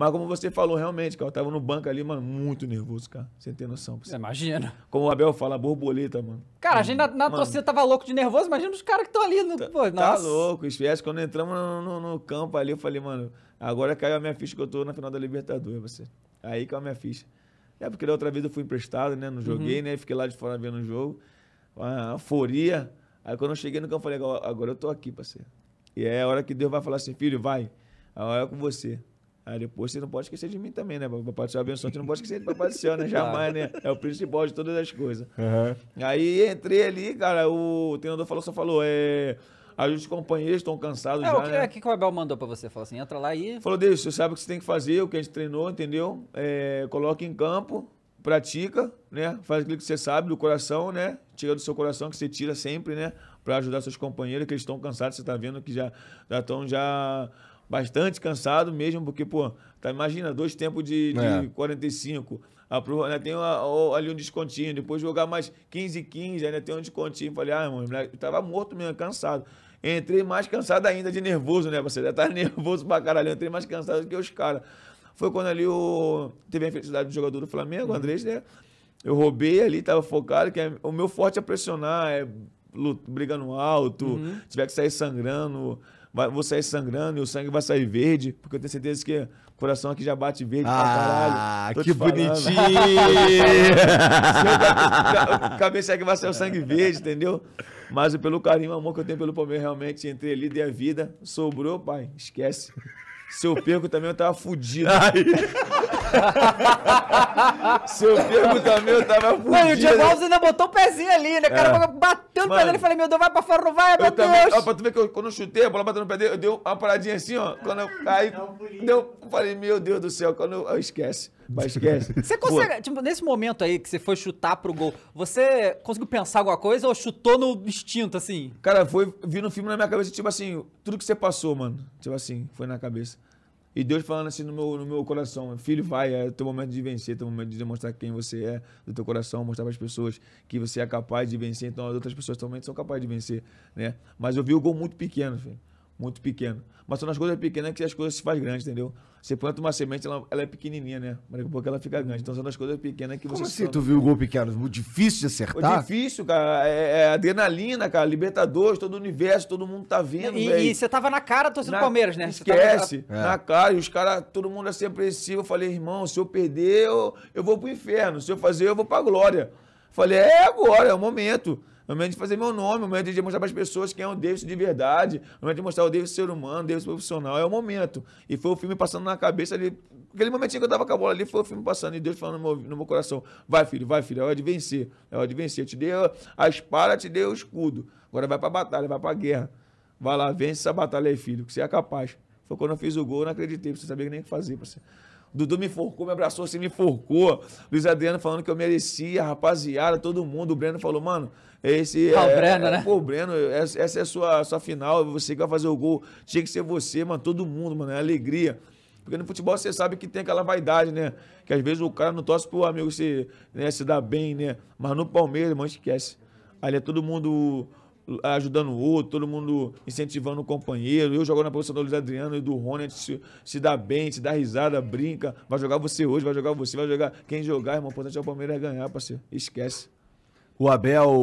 Mas como você falou, realmente, cara, eu tava no banco ali, mano, muito nervoso, cara. Sem ter noção. Você imagina. Como o Abel fala, borboleta, mano. Cara, a gente na, na torcida tava louco de nervoso, imagina os caras que estão ali. No, tá, pô, tá louco, esquece. Quando entramos no, no, no, campo ali, eu falei, mano, agora caiu a minha ficha que eu tô na final da Libertadores, você. Aí caiu a minha ficha. É porque da outra vez eu fui emprestado, né? Não joguei, uhum. né? Fiquei lá de fora vendo o jogo. Uma euforia. Aí quando eu cheguei no campo, eu falei, agora eu tô aqui, parceiro. E é a hora que Deus vai falar assim, filho, vai. A hora é com você. Aí depois você não pode esquecer de mim também, né? Papai do céu abençoa, você não pode esquecer de Papai do céu, né? Jamais, né? É o principal de todas as coisas. Uhum. Aí entrei ali, cara, o treinador falou, só falou, é. Aí os companheiros estão cansados é, já, o que, né? É, que, que o Abel mandou pra você? Falou assim, entra lá e... Falou, Deus, você sabe o que você tem que fazer, o que a gente treinou, entendeu? É, coloca em campo, pratica, né? Faz aquilo que você sabe do coração, né? Tira do seu coração, que você tira sempre, né? Pra ajudar seus companheiros, que eles estão cansados, você tá vendo que já estão já, tão já bastante cansado mesmo, porque, pô, tá, imagina, dois tempos de, é. 45. A, né, tem uma, ali um descontinho, depois jogar mais 15, 15, ainda tem um descontinho. Falei, ah, irmão, eu tava morto mesmo, cansado. Entrei mais cansado ainda de nervoso, né, você? Já tá nervoso pra caralho. Entrei mais cansado que os caras. Foi quando ali o. Teve a infelicidade do jogador do Flamengo, o uhum. Andrés, né? Eu roubei ali, tava focado, que é, o meu forte é pressionar, é luto, brigando alto, uhum. tiver que sair sangrando vai, vou sair sangrando e o sangue vai sair verde, porque eu tenho certeza que o coração aqui já bate verde ah, pra caralho. Ah, que bonitinho! Cabeça que vai sair o sangue verde, entendeu? Mas pelo carinho, amor que eu tenho pelo Palmeiras, realmente entrei ali, dei a vida, sobrou, pai, esquece. Se eu perco também, eu tava fudido. Seu pego também eu tava fudido. Mano, o Diego Alves ainda botou o pezinho ali, né? O cara é. batendo o pé dele. e falei, meu Deus, vai pra fora, não vai, meu também, Deus. Ó, pra tu ver que eu, quando eu chutei, a bola bateu no pé dele, eu dei uma paradinha assim, ó. Quando eu, aí, é deu, eu falei, meu Deus do céu, quando eu, eu esquece. Mas esquece. Você consegue, Pô. tipo, nesse momento aí que você foi chutar pro gol, você conseguiu pensar alguma coisa ou chutou no instinto, assim? Cara, foi, vir no filme na minha cabeça, tipo assim, tudo que você passou, mano. Tipo assim, foi na cabeça. E Deus falando assim no meu, no meu coração: Filho, vai, é o teu momento de vencer, é o teu momento de demonstrar quem você é do teu coração, mostrar para as pessoas que você é capaz de vencer. Então as outras pessoas também são capazes de vencer, né? Mas eu vi o gol muito pequeno, filho muito pequeno. Mas são nas coisas pequenas que as coisas se fazem grandes, entendeu? Você planta uma semente, ela, ela é pequenininha, né? Daqui a pouco ela fica grande. Então são nas coisas pequenas que você... Como assim tu viu o gol pequeno? Muito difícil de acertar? É difícil, cara. É, é, adrenalina, cara. Libertadores, todo o universo, todo mundo tá vendo, E você tava na cara torcendo na, Palmeiras, né? Esquece. Tava... Na é. cara. E os caras, todo mundo assim apreensivo. Eu falei, irmão, se eu perder, eu, eu vou pro inferno. Se eu fazer, eu vou pra glória. Falei, é agora, é o momento o momento de fazer meu nome, o momento de mostrar para as pessoas quem é o Davis de verdade, o momento de mostrar o Davis ser humano, Davis profissional, é o momento. E foi o filme passando na cabeça ali, aquele momentinho que eu tava com a bola ali, foi o filme passando e Deus falando no meu, no meu coração, vai filho, vai filho, é hora de vencer, é hora de vencer, eu te dei a espada, te dei o escudo, agora vai para a batalha, vai para a guerra, vai lá, vence essa batalha aí filho, que você é capaz. Foi quando eu fiz o gol, eu não acreditei, você sabia nem o que fazer, você. Dudu me forcou, me abraçou assim, me forcou. Luiz Adriano falando que eu merecia, rapaziada, todo mundo. O Breno falou, mano, esse. Ah, é, o Breno, é, né? Pô, Breno, essa, essa é a sua, sua final, você que vai fazer o gol. Tinha que ser você, mano, todo mundo, mano, é alegria. Porque no futebol você sabe que tem aquela vaidade, né? Que às vezes o cara não torce pro amigo se, né, se dar bem, né? Mas no Palmeiras, mano, esquece. Ali é todo mundo ajudando o outro, todo mundo incentivando o companheiro. Eu jogando na posição do Luiz Adriano e do Rony, a gente se, se dá bem, se dá risada, brinca. Vai jogar você hoje, vai jogar você, vai jogar quem jogar, irmão. O importante é o Palmeiras ganhar, parceiro. Esquece. O Abel.